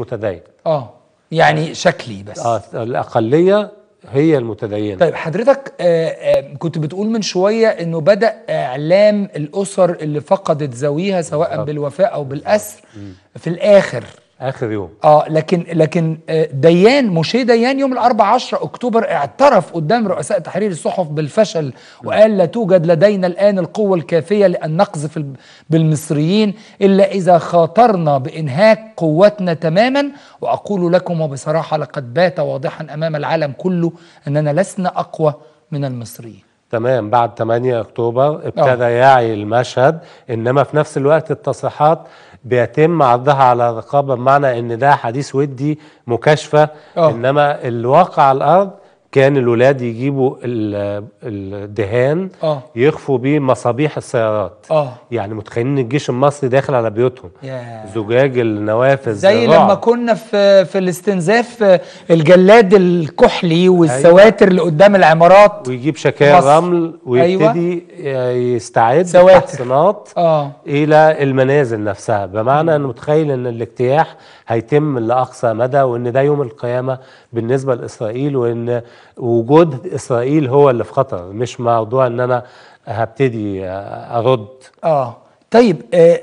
متدين اه يعني شكلي بس آه الاقليه هي المتدينه طيب حضرتك آه آه كنت بتقول من شويه انه بدا اعلام الاسر اللي فقدت ذويها سواء بالوفاه او بالاسر آه. في الاخر اخر يوم اه لكن لكن آه، ديان موشيه ديان يوم الاربع عشر اكتوبر اعترف قدام رؤساء تحرير الصحف بالفشل وقال لا توجد لدينا الان القوه الكافيه لان نقذف بالمصريين الا اذا خاطرنا بانهاك قوتنا تماما واقول لكم وبصراحه لقد بات واضحا امام العالم كله اننا لسنا اقوى من المصريين تمام بعد 8 اكتوبر آه. ابتدى أوه. يعي المشهد انما في نفس الوقت التصريحات بيتم عرضها على الرقابه بمعنى ان ده حديث ودي مكاشفه أوه. انما الواقع على الارض كان الولاد يجيبوا الدهان آه. يخفوا بيه مصابيح السيارات آه. يعني متخيلين الجيش المصري داخل على بيوتهم yeah. زجاج النوافذ زي رعب. لما كنا في في الاستنزاف الجلاد الكحلي والسواتر أيوة. اللي قدام العمارات ويجيب شكاير رمل ويبتدي أيوة. يستعد تحصينات آه. الى المنازل نفسها بمعنى انه متخيل ان الاجتياح هيتم لاقصى مدى وان ده يوم القيامه بالنسبه لاسرائيل وان وجود اسرائيل هو اللي في خطر مش موضوع ان انا هبتدي ارد اه طيب آه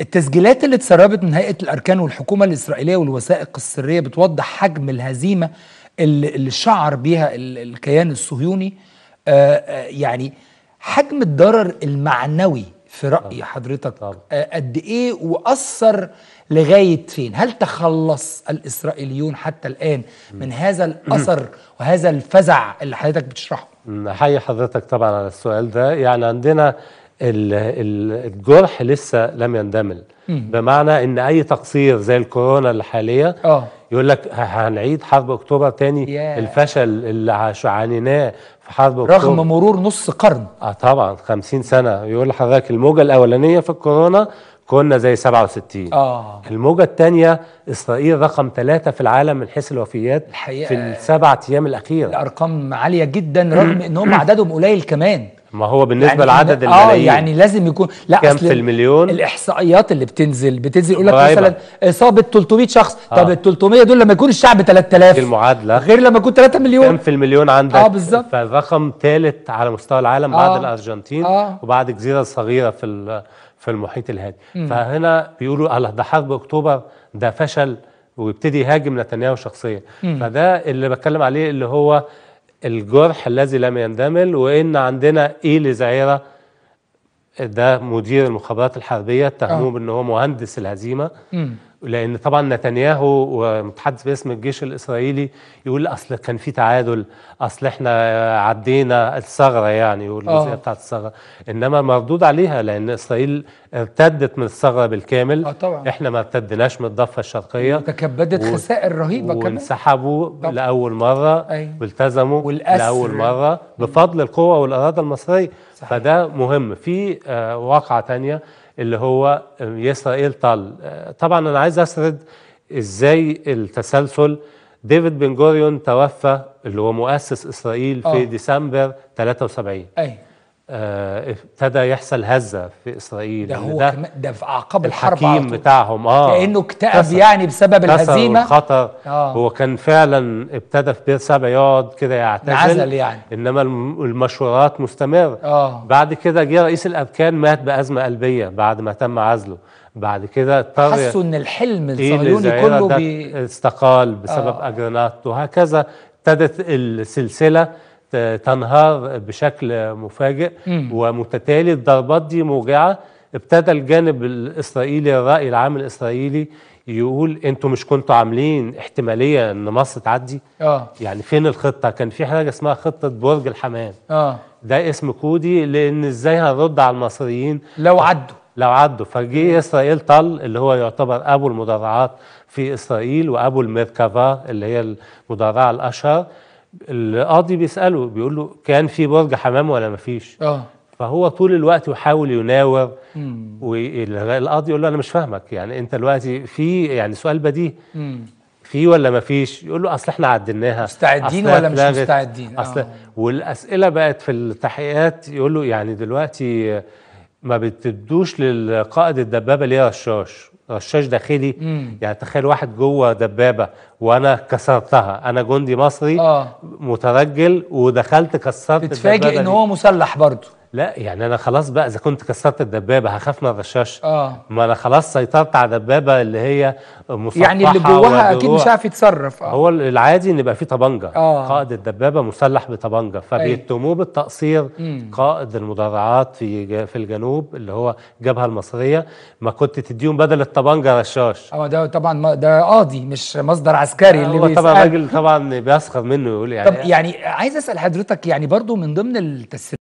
التسجيلات اللي اتسربت من هيئه الاركان والحكومه الاسرائيليه والوثائق السريه بتوضح حجم الهزيمه اللي شعر بيها الكيان الصهيوني آه،, آه يعني حجم الضرر المعنوي في رأي طبعا. حضرتك طبعا. آه، قد إيه وأثر لغاية فين هل تخلص الإسرائيليون حتى الآن من هذا الأثر وهذا الفزع اللي حضرتك بتشرحه أحيي حضرتك طبعا على السؤال ده يعني عندنا الجرح لسه لم يندمل بمعنى ان اي تقصير زي الكورونا الحاليه اه يقول لك هنعيد حرب اكتوبر تاني yeah. الفشل اللي عانيناه في حرب اكتوبر رغم مرور نص قرن اه طبعا 50 سنه يقول لحضرتك الموجه الاولانيه في الكورونا كنا زي 67 اه الموجه الثانيه اسرائيل رقم ثلاثة في العالم من حيث الوفيات الحقيقة في السبع ايام الاخيره الارقام عاليه جدا رغم انهم عددهم قليل كمان ما هو بالنسبه يعني لعدد آه، الملايين اه يعني لازم يكون لا كم في المليون الاحصائيات اللي بتنزل بتنزل يقول لك مثلا اصابه 300 شخص آه. طب ال 300 دول لما يكون الشعب 3000 المعادله غير لما يكون 3 مليون كم في المليون عندك اه بالظبط فالرقم ثالث على مستوى العالم آه. بعد الارجنتين آه. وبعد جزيره صغيره في في المحيط الهادي فهنا بيقولوا الله ده حرب اكتوبر ده فشل ويبتدي يهاجم نتنياهو شخصيا فده اللي بتكلم عليه اللي هو الجرح الذي لم يندمل وان عندنا ايلي زعيره ده مدير المخابرات الحربيه اتهموه آه. بان هو مهندس الهزيمه لان طبعا نتنياهو ومتحدث باسم الجيش الاسرائيلي يقول اصل كان في تعادل اصل احنا عدينا الثغره يعني والجزئيه آه. بتاعت الثغره انما مردود عليها لان اسرائيل ارتدت من الثغره بالكامل آه طبعا. احنا ما ارتدناش من الضفه الشرقيه وتكبدت و... خسائر رهيبه كمان وانسحبوا لاول مره والتزموا والأسر. لاول مره بفضل القوه والاراده المصريه فده مهم في آه، واقعه ثانيه اللي هو يسرائيل طال طبعا انا عايز اسرد ازاي التسلسل ديفيد بن جوريون توفى اللي هو مؤسس اسرائيل في أوه. ديسمبر 73 أي. آه، ابتدى يحصل هزه في اسرائيل ده هو ده, ده في اعقاب الحرب الحكيم بتاعهم اه لانه اكتئب يعني بسبب الهزيمه الخطر آه. هو كان فعلا ابتدى في بير سبع يقعد كده يعتزل انعزل يعني انما المشورات مستمره آه. بعد كده جه رئيس الاركان مات بازمه قلبيه بعد ما تم عزله بعد كده اضطر حسوا ان الحلم إيه الصهيوني كله بي... استقال بسبب آه. اجرانات وهكذا ابتدت السلسله تنهار بشكل مفاجئ ومتتالي الضربات دي موجعه ابتدى الجانب الاسرائيلي الراي العام الاسرائيلي يقول انتوا مش كنتوا عاملين احتماليه ان مصر تعدي اه يعني فين الخطه كان في حاجه اسمها خطه برج الحمام اه ده اسم كودي لان ازاي هنرد على المصريين لو عدوا لو عدوا فجه اسرائيل طل اللي هو يعتبر ابو المدرعات في اسرائيل وابو الميركافا اللي هي المدرعه الاشهر القاضي بيساله بيقول له كان في برج حمام ولا ما فيش اه فهو طول الوقت يحاول يناور والقاضي يقول له انا مش فاهمك يعني انت دلوقتي في يعني سؤال بديهي في ولا ما فيش يقول له اصل احنا عدلناها مستعدين ولا مش مستعدين اصل آه. والاسئله بقت في التحقيقات يقول له يعني دلوقتي ما بتدوش للقائد الدبابه ليه رشاش رشاش داخلي مم. يعني تخيل واحد جوه دبابه وانا كسرتها انا جندي مصري آه. مترجل ودخلت كسرت تتفاجئ ان هو مسلح برضه لا يعني انا خلاص بقى اذا كنت كسرت الدبابه هخاف من الرشاش اه ما انا خلاص سيطرت على دبابه اللي هي مسطحه يعني اللي جواها اكيد مش عارف يتصرف اه هو العادي ان يبقى في طبنجه آه. قائد الدبابه مسلح بطبنجه فبيتهموه أيوه. بالتقصير مم. قائد المدرعات في في الجنوب اللي هو الجبهه المصريه ما كنت تديهم بدل الطبنجه رشاش اه ده طبعا ده قاضي مش مصدر عسكري آه اللي هو طبعا راجل طبعا بيسخر منه يقول يعني طب يعني عايز اسال حضرتك يعني برضو من ضمن التسريب